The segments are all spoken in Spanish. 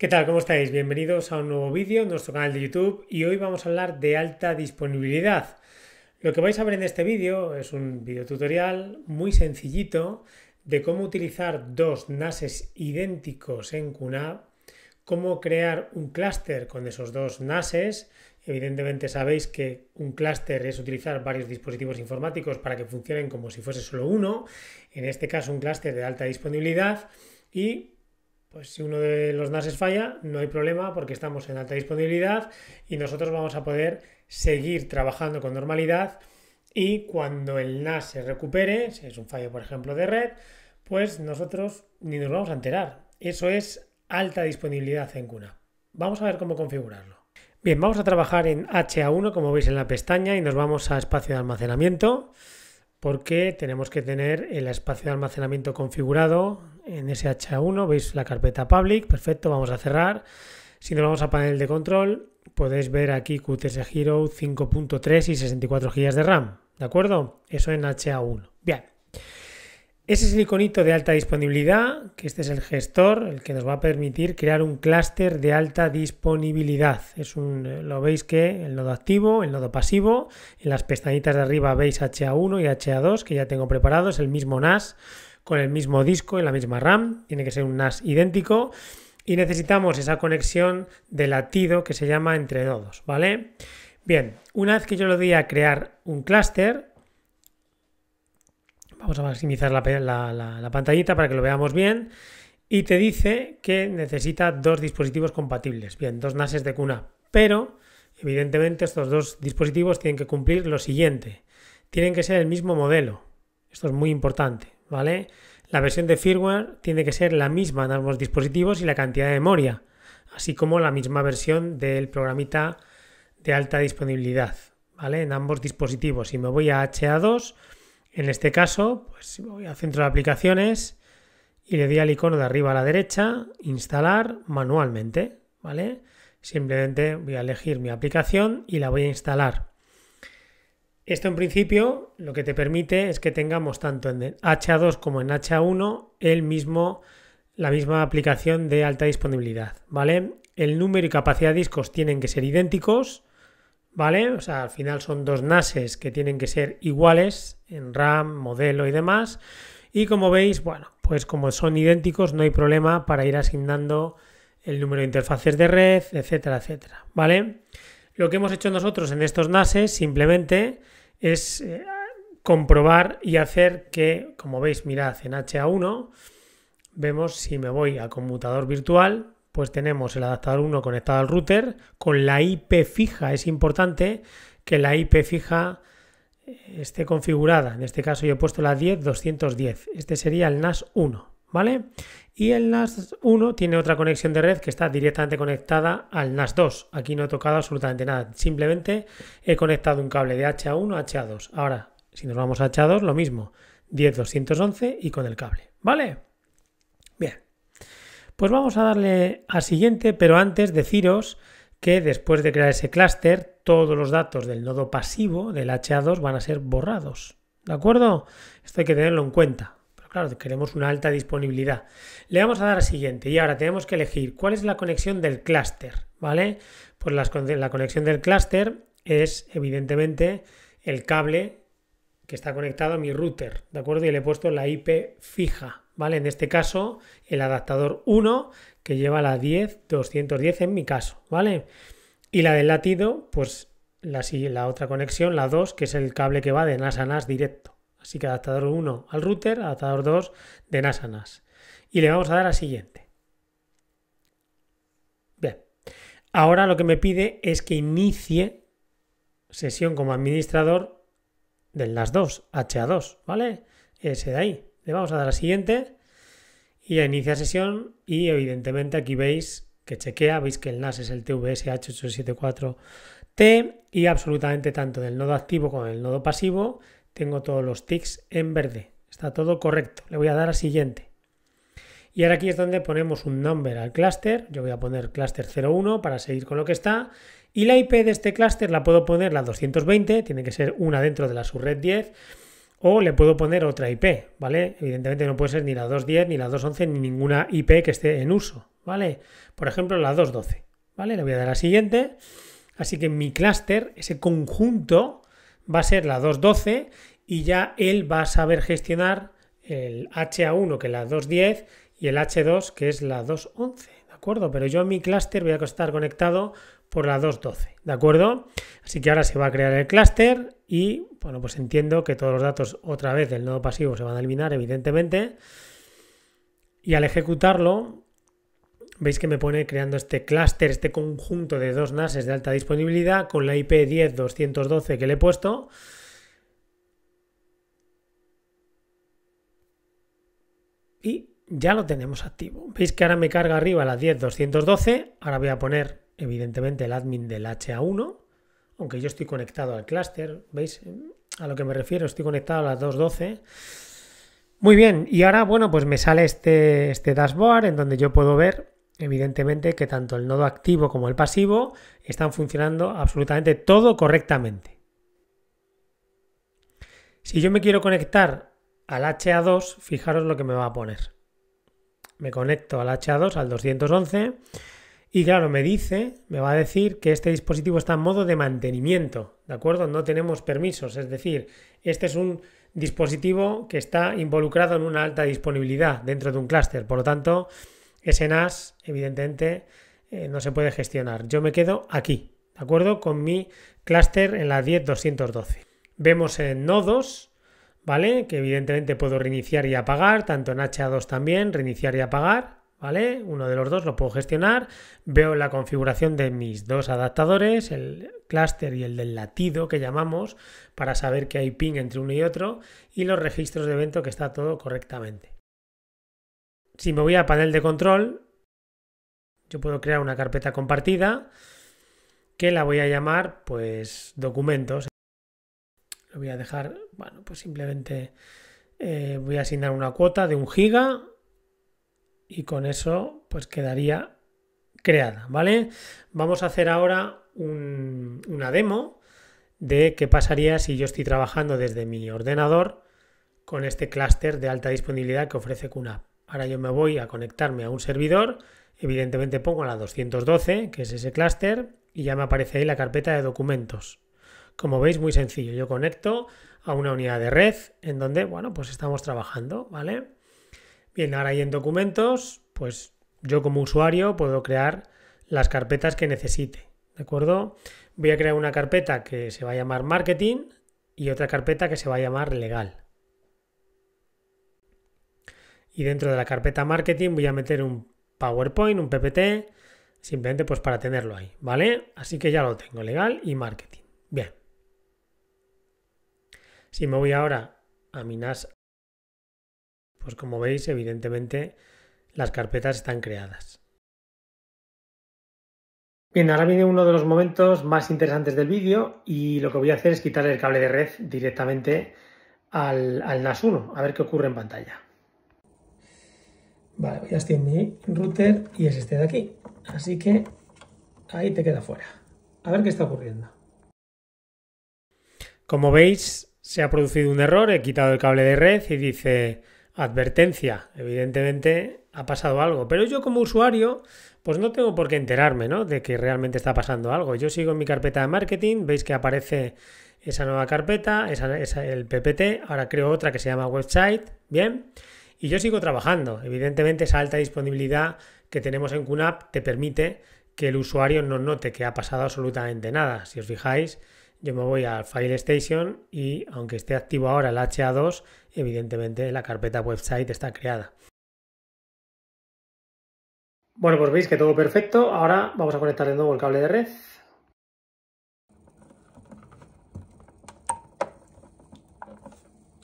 ¿Qué tal? ¿Cómo estáis? Bienvenidos a un nuevo vídeo en nuestro canal de YouTube y hoy vamos a hablar de alta disponibilidad. Lo que vais a ver en este vídeo es un vídeo tutorial muy sencillito de cómo utilizar dos NASes idénticos en QNAP, cómo crear un clúster con esos dos NASes. Evidentemente sabéis que un clúster es utilizar varios dispositivos informáticos para que funcionen como si fuese solo uno, en este caso un clúster de alta disponibilidad y pues si uno de los NASes falla, no hay problema porque estamos en alta disponibilidad y nosotros vamos a poder seguir trabajando con normalidad y cuando el NAS se recupere, si es un fallo por ejemplo de red, pues nosotros ni nos vamos a enterar. Eso es alta disponibilidad en cuna. Vamos a ver cómo configurarlo. Bien, vamos a trabajar en HA1 como veis en la pestaña y nos vamos a espacio de almacenamiento porque tenemos que tener el espacio de almacenamiento configurado en sha 1 Veis la carpeta public, perfecto, vamos a cerrar. Si nos vamos a panel de control, podéis ver aquí QTS Hero 5.3 y 64 GB de RAM, ¿de acuerdo? Eso en HA1. Bien. Ese es el iconito de alta disponibilidad, que este es el gestor, el que nos va a permitir crear un clúster de alta disponibilidad. Es un, eh, lo veis que el nodo activo, el nodo pasivo, en las pestañitas de arriba veis HA1 y HA2 que ya tengo preparados, el mismo NAS con el mismo disco y la misma RAM, tiene que ser un NAS idéntico y necesitamos esa conexión de latido que se llama entre nodos, ¿vale? Bien, una vez que yo lo doy a crear un clúster, Vamos a maximizar la, pantallita para que lo veamos bien. Y te dice que necesita dos dispositivos compatibles. Bien, dos NASes de cuna. Pero, evidentemente, estos dos dispositivos tienen que cumplir lo siguiente. Tienen que ser el mismo modelo. Esto es muy importante, ¿vale? La versión de firmware tiene que ser la misma en ambos dispositivos y la cantidad de memoria, así como la misma versión del programita de alta disponibilidad, ¿vale? En ambos dispositivos. Si me voy a HA2, en este caso, pues voy al centro de aplicaciones y le doy al icono de arriba a la derecha, instalar manualmente, ¿vale? Simplemente voy a elegir mi aplicación y la voy a instalar. Esto en principio lo que te permite es que tengamos tanto en H 2 como en H 1 el mismo, la misma aplicación de alta disponibilidad, ¿vale? El número y capacidad de discos tienen que ser idénticos ¿vale? O sea, al final son dos NASes que tienen que ser iguales en RAM, modelo y demás. Y como veis, bueno, pues como son idénticos, no hay problema para ir asignando el número de interfaces de red, etcétera, etcétera, ¿vale? Lo que hemos hecho nosotros en estos NASes simplemente es eh, comprobar y hacer que, como veis, mirad, en HA1 vemos si me voy a conmutador virtual, pues tenemos el adaptador 1 conectado al router con la IP fija. Es importante que la IP fija eh, esté configurada. En este caso yo he puesto la 10210. Este sería el NAS 1, ¿vale? Y el NAS 1 tiene otra conexión de red que está directamente conectada al NAS 2. Aquí no he tocado absolutamente nada. Simplemente he conectado un cable de h 1 a HA2. Ahora, si nos vamos a h 2 lo mismo. 10211 y con el cable, ¿vale? Pues vamos a darle a siguiente, pero antes deciros que después de crear ese clúster, todos los datos del nodo pasivo del HA2 van a ser borrados. ¿De acuerdo? Esto hay que tenerlo en cuenta. Pero claro, queremos una alta disponibilidad. Le vamos a dar a siguiente y ahora tenemos que elegir cuál es la conexión del clúster, ¿vale? Pues la conexión del clúster es evidentemente el cable que está conectado a mi router, ¿de acuerdo? Y le he puesto la IP fija, ¿vale? En este caso, el adaptador 1 que lleva la 10, 210 en mi caso, ¿vale? Y la del latido, pues la, la otra conexión, la 2, que es el cable que va de NAS a NAS directo. Así que adaptador 1 al router, adaptador 2 de NAS a NAS. Y le vamos a dar a siguiente. Bien. Ahora lo que me pide es que inicie sesión como administrador del NAS 2, HA2, ¿vale? Ese de ahí. Le vamos a dar a siguiente y ya inicia sesión y evidentemente aquí veis que chequea, veis que el NAS es el TVSH874T y absolutamente tanto del nodo activo como del nodo pasivo tengo todos los ticks en verde. Está todo correcto. Le voy a dar a siguiente. Y ahora aquí es donde ponemos un nombre al clúster. Yo voy a poner clúster 01 para seguir con lo que está. Y la IP de este clúster la puedo poner la 220, tiene que ser una dentro de la subred 10 o le puedo poner otra IP, ¿vale? Evidentemente no puede ser ni la 2.10, ni la 2.11, ni ninguna IP que esté en uso, ¿vale? Por ejemplo, la 2.12, ¿vale? Le voy a dar a siguiente. Así que mi clúster, ese conjunto, va a ser la 2.12 y ya él va a saber gestionar el HA1, que es la 2.10, y el H2, que es la 2.11, ¿de acuerdo? Pero yo en mi clúster voy a estar conectado por la 2.12, ¿de acuerdo? Así que ahora se va a crear el clúster, y bueno, pues entiendo que todos los datos otra vez del nodo pasivo se van a eliminar, evidentemente. Y al ejecutarlo, veis que me pone creando este clúster, este conjunto de dos NASes de alta disponibilidad con la IP 10212 que le he puesto. Y ya lo tenemos activo. Veis que ahora me carga arriba la 10212. Ahora voy a poner, evidentemente, el admin del HA1 aunque yo estoy conectado al clúster, ¿veis? A lo que me refiero, estoy conectado a las 2.12. Muy bien, y ahora, bueno, pues me sale este, este dashboard en donde yo puedo ver, evidentemente, que tanto el nodo activo como el pasivo están funcionando absolutamente todo correctamente. Si yo me quiero conectar al HA2, fijaros lo que me va a poner. Me conecto al HA2, al 211, y claro, me dice, me va a decir que este dispositivo está en modo de mantenimiento, ¿de acuerdo? No tenemos permisos, es decir, este es un dispositivo que está involucrado en una alta disponibilidad dentro de un clúster, por lo tanto, ese NAS, evidentemente, eh, no se puede gestionar. Yo me quedo aquí, ¿de acuerdo? Con mi clúster en la 10212. Vemos en nodos, ¿vale? Que evidentemente puedo reiniciar y apagar, tanto en HA2 también, reiniciar y apagar. ¿vale? Uno de los dos lo puedo gestionar, veo la configuración de mis dos adaptadores, el clúster y el del latido que llamamos, para saber que hay ping entre uno y otro, y los registros de evento que está todo correctamente. Si me voy a panel de control, yo puedo crear una carpeta compartida que la voy a llamar pues documentos. Lo voy a dejar, bueno, pues simplemente eh, voy a asignar una cuota de un giga y con eso pues quedaría creada, ¿vale? Vamos a hacer ahora una demo de qué pasaría si yo estoy trabajando desde mi ordenador con este clúster de alta disponibilidad que ofrece QNAP. Ahora yo me voy a conectarme a un servidor, evidentemente pongo la 212, que es ese clúster, y ya me aparece ahí la carpeta de documentos. Como veis, muy sencillo, yo conecto a una unidad de red en donde, bueno, pues estamos trabajando, ¿vale? Bien, ahora ahí en documentos, pues yo como usuario puedo crear las carpetas que necesite. ¿De acuerdo? Voy a crear una carpeta que se va a llamar marketing y otra carpeta que se va a llamar legal. Y dentro de la carpeta marketing voy a meter un PowerPoint, un PPT, simplemente pues para tenerlo ahí, ¿vale? Así que ya lo tengo, legal y marketing. Bien. Si me voy ahora a mi NAS pues como veis, evidentemente las carpetas están creadas. Bien, ahora viene uno de los momentos más interesantes del vídeo y lo que voy a hacer es quitar el cable de red directamente al, al NAS 1, a ver qué ocurre en pantalla. Vale, ya estoy en mi router y es este de aquí. Así que ahí te queda fuera. A ver qué está ocurriendo. Como veis, se ha producido un error, he quitado el cable de red y dice Advertencia, evidentemente ha pasado algo, pero yo como usuario pues no tengo por qué enterarme ¿no? de que realmente está pasando algo. Yo sigo en mi carpeta de marketing, veis que aparece esa nueva carpeta, esa, el PPT, ahora creo otra que se llama website, bien, y yo sigo trabajando. Evidentemente esa alta disponibilidad que tenemos en QNAP te permite que el usuario no note que ha pasado absolutamente nada. Si os fijáis, yo me voy al File Station y aunque esté activo ahora el HA2, evidentemente la carpeta website está creada. Bueno, pues veis que todo perfecto. Ahora vamos a conectar de nuevo el cable de red.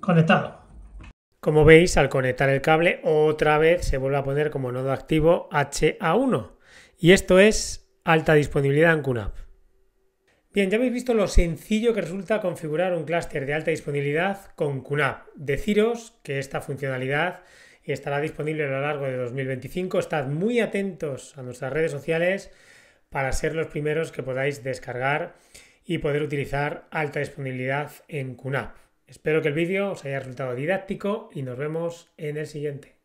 Conectado. Como veis, al conectar el cable, otra vez se vuelve a poner como nodo activo HA1. Y esto es alta disponibilidad en QNAP. Bien, ya habéis visto lo sencillo que resulta configurar un clúster de alta disponibilidad con QNAP. Deciros que esta funcionalidad estará disponible a lo largo de 2025. Estad muy atentos a nuestras redes sociales para ser los primeros que podáis descargar y poder utilizar alta disponibilidad en QNAP. Espero que el vídeo os haya resultado didáctico y nos vemos en el siguiente.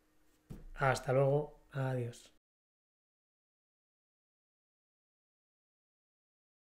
Hasta luego, adiós.